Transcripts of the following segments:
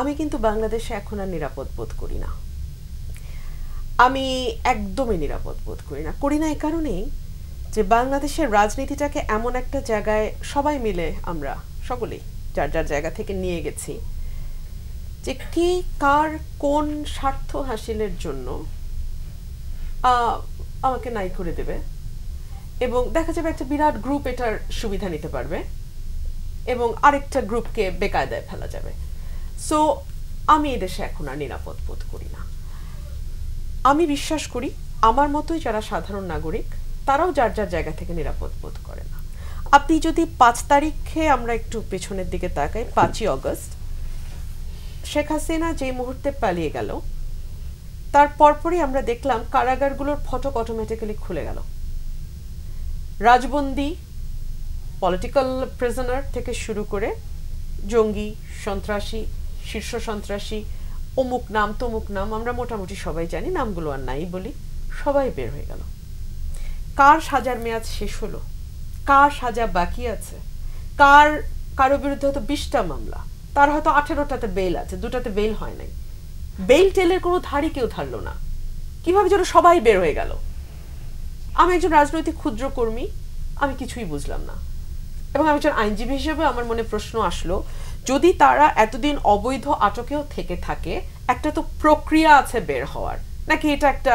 আমি কিন্তু বাংলাদেশে এখন আর নিরাপদ বোধ করি না আমি একদমই নিরাপদ বোধ করি না করি না এ কারণেই যে বাংলাদেশের রাজনীতিটাকে এমন একটা জায়গায় সবাই মিলে আমরা সকলেই যার যার জায়গা থেকে নিয়ে গেছি যে কে কার কোন স্বার্থ হাসিলের জন্য আমাকে নাই করে দেবে এবং দেখা যাবে একটা বিরাট গ্রুপ এটার সুবিধা নিতে পারবে এবং আরেকটা গ্রুপকে বেকায়দায় ফেলা যাবে সো আমি এদেশে এখন আর নিরাপদ বোধ করি না আমি বিশ্বাস করি আমার মতোই যারা সাধারণ নাগরিক তারাও যার যার জায়গা থেকে নিরাপদ বোধ করে না আপনি যদি পাঁচ তারিখে আমরা একটু পেছনের দিকে তাকাই পাঁচই অগস্ট শেখ হাসিনা যেই মুহূর্তে পালিয়ে গেল তার পরপরই আমরা দেখলাম কারাগারগুলোর ফটক অটোমেটিক্যালি খুলে গেল রাজবন্দি পলিটিক্যাল প্রেজনার থেকে শুরু করে জঙ্গি সন্ত্রাসী শীর্ষ সন্ত্রাসী অমুক নাম তমুক নাম আমরা মোটামুটি সবাই জানি নামগুলো আর নাই বলি সবাই বের হয়ে গেল কার সাজার মেয়াদ শেষ হলো কার সাজা বাকি আছে কার কারো বিরুদ্ধে হয়তো বিশটা মামলা তার হয়তো আঠেরোটাতে বেল আছে দুটাতে বেল হয় নাই বেল টেলের কোনো ধারই কেউ ধারলো না কিভাবে যেন সবাই বের হয়ে গেল আমি একজন রাজনৈতিক ক্ষুদ্র কর্মী আমি কিছুই বুঝলাম না এবং আমি একজন আইনজীবী হিসেবে আমার মনে প্রশ্ন আসলো যদি তারা এতদিন অবৈধ আটকেও থেকে থাকে একটা তো প্রক্রিয়া আছে বের হওয়ার নাকি এটা একটা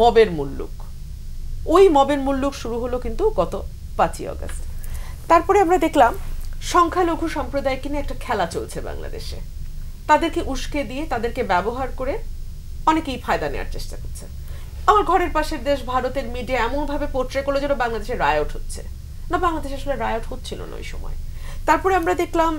মবের মুল্লুক ওই মবের মূল্যুক শুরু হলো কিন্তু গত পাঁচই অগস্ট তারপরে আমরা দেখলাম সংখ্যালঘু সম্প্রদায়কে নিয়ে একটা খেলা চলছে বাংলাদেশে তাদেরকে উস্কে দিয়ে তাদেরকে ব্যবহার করে অনেকেই ফায়দা নেওয়ার চেষ্টা করছে আমার ঘরের পাশের দেশ ভারতের মিডিয়া এমনভাবে পোট্রে করলো যেন বাংলাদেশে রায়ট হচ্ছে না বাংলাদেশে আসলে রায়ট হচ্ছিল না ওই সময় তারপরে আমরা দেখলাম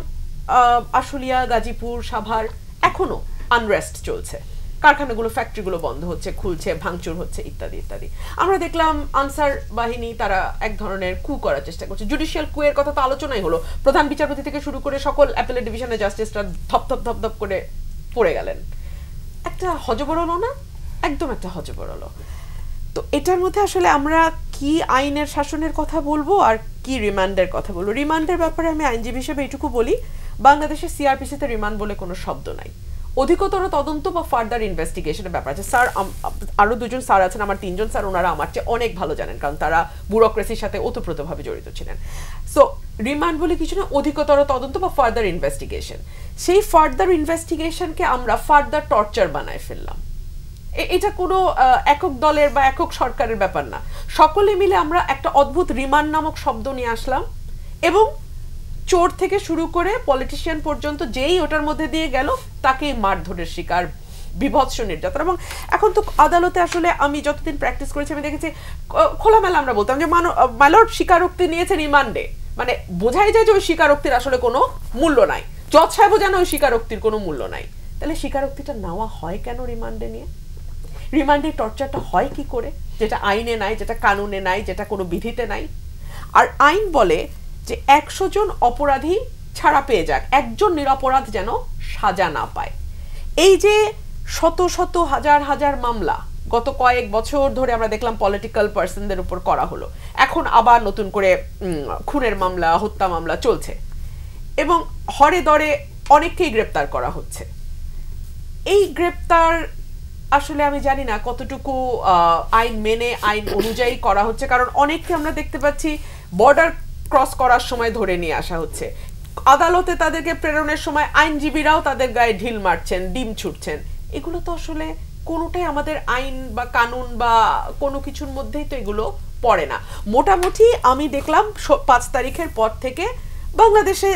আশুলিয়া গাজীপুর সাভার এখনো আনরেস্ট চলছে কারখানাগুলো ফ্যাক্টরিগুলো বন্ধ হচ্ছে খুলছে ভাঙচুর হচ্ছে ইত্যাদি ইত্যাদি আমরা দেখলাম আনসার বাহিনী তারা এক ধরনের কু করার চেষ্টা করছে জুডিশিয়াল কুয়ের কথা তো আলোচনাই হলো প্রধান বিচারপতি থেকে শুরু করে সকল অ্যাপেলের ডিভিশনের জাস্টিসরা ধপ ধপ ধপ ধপ করে পড়ে গেলেন একটা হজবরল না একদম একটা হজবরল তো এটার মধ্যে আসলে আমরা কি আইনের শাসনের কথা বলবো আর কি রিমান্ডের কথা বলবো রিমান্ডের ব্যাপারে আমি আইনজীবী হিসেবে এইটুকু বলি বাংলাদেশে সিআরপিসিতে রিমান্ড বলে কোনো শব্দ নাই অধিকতর তদন্ত বা ফার্দার ইনভেস্টিগেশনের ব্যাপার আছে স্যার আরও দুজন স্যার আছেন আমার তিনজন স্যার ওনারা আমার চেয়ে অনেক ভালো জানেন কারণ তারা ব্যুরোক্রেসির সাথে ওতপ্রোতভাবে জড়িত ছিলেন সো রিমান্ড বলে কিছু না অধিকতর তদন্ত বা ফার্দার ইনভেস্টিগেশন সেই ফার্দার ইনভেস্টিগেশনকে আমরা ফার্দার টর্চার বানায় ফেললাম এটা কোনো একক দলের বা একক সরকারের ব্যাপার না সকলে মিলে আমরা একটা অদ্ভুত রিমান্ড নামক শব্দ নিয়ে আসলাম এবং চোর থেকে শুরু করে পলিটিশিয়ান পর্যন্ত যেই ওটার মধ্যে দিয়ে গেল তাকেই মারধরের শিকার বিভৎস নির্যাতন এবং এখন তো আদালতে আসলে আমি যতদিন প্র্যাকটিস করেছি আমি দেখেছি খোলামেলা আমরা বলতাম যে মাইলর্ড স্বীকারোক্তি নিয়েছে রিমান্ডে মানে বোঝাই যায় যে ওই স্বীকারোক্তির আসলে কোনো মূল্য নাই জজ সাহেবও যেন ওই স্বীকারোক্তির কোনো মূল্য নাই তাহলে স্বীকারোক্তিটা নেওয়া হয় কেন রিমান্ডে নিয়ে রিমান্ডে টর্চারটা হয় কি করে যেটা আইনে নাই যেটা কানুনে নাই যেটা কোনো বিধিতে নাই আর আইন বলে যে একশো জন অপরাধী ছাড়া পেয়ে যাক একজন নিরপরাধ যেন সাজা না পায় এই যে শত শত হাজার হাজার মামলা গত কয়েক বছর ধরে আমরা দেখলাম পলিটিক্যাল পার্সনদের উপর করা হলো এখন আবার নতুন করে খুনের মামলা হত্যা মামলা চলছে এবং হরে দরে অনেককেই গ্রেপ্তার করা হচ্ছে এই গ্রেপ্তার আসলে আমি জানি না কতটুকু আইন মেনে আইন অনুযায়ী করা হচ্ছে কারণ অনেককে আমরা দেখতে পাচ্ছি বর্ডার ক্রস করার সময় ধরে নিয়ে আসা হচ্ছে আদালতে তাদেরকে প্রেরণের সময় আইনজীবীরাও তাদের গায়ে ঢিল মারছেন ডিম ছুটছেন এগুলো তো আসলে কোনোটাই আমাদের আইন বা কানুন বা কোনো কিছুর মধ্যেই তো এগুলো পড়ে না মোটামুটি আমি দেখলাম পাঁচ তারিখের পর থেকে বাংলাদেশে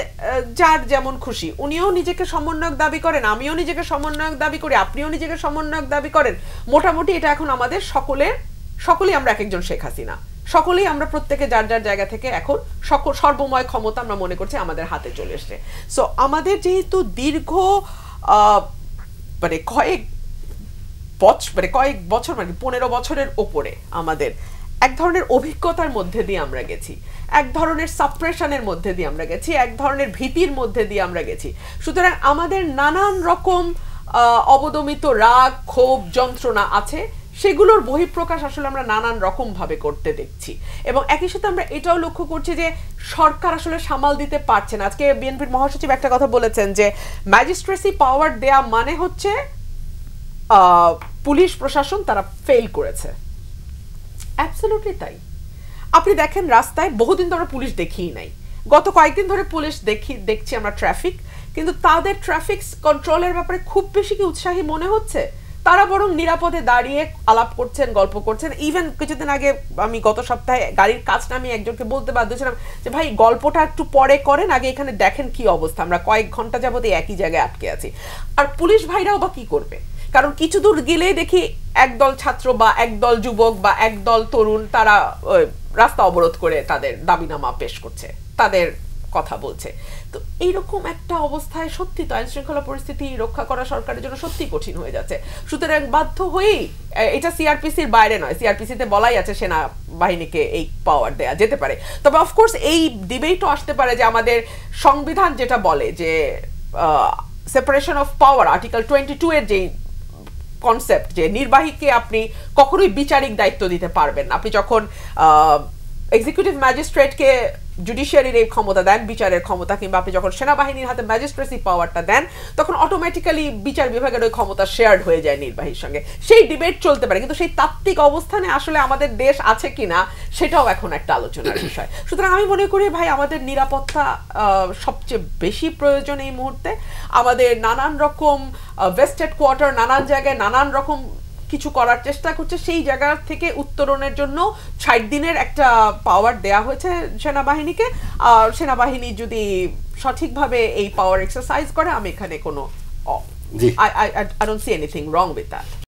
যার যেমন খুশি উনিও নিজেকে সমন্বয়ক দাবি করেন আমিও নিজেকে সমন্বয়ক দাবি করি আপনিও নিজেকে সমন্বয়ক দাবি করেন মোটামুটি এটা এখন আমাদের সকলের সকলেই আমরা এক একজন শেখ হাসিনা সকলেই আমরা প্রত্যেকে যার যার জায়গা থেকে এখন সকল সর্বময় ক্ষমতা আমরা মনে করছি আমাদের হাতে চলে এসছে সো আমাদের যেহেতু দীর্ঘ মানে কয়েক বছর মানে কয়েক বছর মানে পনেরো বছরের ওপরে আমাদের এক ধরনের অভিজ্ঞতার মধ্যে দিয়ে আমরা গেছি এক ধরনের সাপ্রেশনের মধ্যে দিয়ে আমরা গেছি এক ধরনের ভীতির মধ্যে দিয়ে আমরা গেছি সুতরাং আমাদের নানান রকম অবদমিত রাগ ক্ষোভ যন্ত্রণা আছে সেগুলোর বহিঃপ্রকাশ আসলে আমরা নানান রকমভাবে করতে দেখছি এবং একই সাথে আমরা এটাও লক্ষ্য করছি যে সরকার আসলে সামাল দিতে পারছে না আজকে বিএনপির মহাসচিব একটা কথা বলেছেন যে ম্যাজিস্ট্রেসি পাওয়ার দেয়া মানে হচ্ছে পুলিশ প্রশাসন তারা ফেল করেছে অ্যাবসলুটলি তাই আপনি দেখেন রাস্তায় বহুদিন ধরে পুলিশ দেখিই নাই গত কয়েকদিন ধরে পুলিশ দেখি দেখছি আমরা ট্রাফিক কিন্তু তাদের ট্রাফিক কন্ট্রোলের ব্যাপারে খুব বেশি কি উৎসাহী মনে হচ্ছে তারা বরং নিরাপদে দাঁড়িয়ে আলাপ করছেন গল্প করছেন ইভেন কিছুদিন আগে আমি গত সপ্তাহে গাড়ির কাজটা আমি একজনকে বলতে বাধ্য ছিলাম যে ভাই গল্পটা একটু পরে করেন আগে এখানে দেখেন কি অবস্থা আমরা কয়েক ঘন্টা যাবতে একই জায়গায় আটকে আছি আর পুলিশ ভাইরাও বা কি করবে কারণ কিছু দূর গেলেই দেখি একদল ছাত্র বা একদল যুবক বা একদল তরুণ তারা রাস্তা অবরোধ করে তাদের দাবিনামা পেশ করছে তাদের কথা বলছে তো এইরকম একটা অবস্থায় সত্যি তো আইনশৃঙ্খলা পরিস্থিতি রক্ষা করা সরকারের জন্য সত্যি কঠিন হয়ে যাচ্ছে সুতরাং বাধ্য হয়েই এটা সিআরপিসির বাইরে নয় সিআরপিসিতে বলাই আছে সেনা বাহিনীকে এই পাওয়ার দেয়া যেতে পারে তবে অফকোর্স এই ডিবেটও আসতে পারে যে আমাদের সংবিধান যেটা বলে যে separation of power article twenty two এর যেই কনসেপ্ট যে নির্বাহীকে আপনি কখনোই বিচারিক দায়িত্ব দিতে পারবেন আপনি যখন এক্সিকিউটিভ ম্যাজিস্ট্রেটকে জুডিশিয়ারির এই ক্ষমতা দেন বিচারের ক্ষমতা কিংবা আপনি যখন সেনাবাহিনীর হাতে ম্যাজিস্ট্রেসি পাওয়ারটা দেন তখন অটোমেটিক্যালি বিচার বিভাগের ওই ক্ষমতা শেয়ার্ড হয়ে যায় নির্বাহীর সঙ্গে সেই ডিবেট চলতে পারে কিন্তু সেই তাত্ত্বিক অবস্থানে আসলে আমাদের দেশ আছে কিনা সেটাও এখন একটা আলোচনার বিষয় সুতরাং আমি মনে করি ভাই আমাদের নিরাপত্তা সবচেয়ে বেশি প্রয়োজন এই মুহূর্তে আমাদের নানান রকম ওয়েস্টেড কোয়ার্টার নানান জায়গায় নানান রকম কিছু করার চেষ্টা করছে সেই জায়গার থেকে উত্তরণের জন্য ষাট দিনের একটা পাওয়ার দেয়া হয়েছে সেনাবাহিনীকে আর সেনাবাহিনী যদি সঠিকভাবে এই পাওয়ার এক্সারসাইজ করে আমি এখানে কোনো I I I don't see anything wrong with that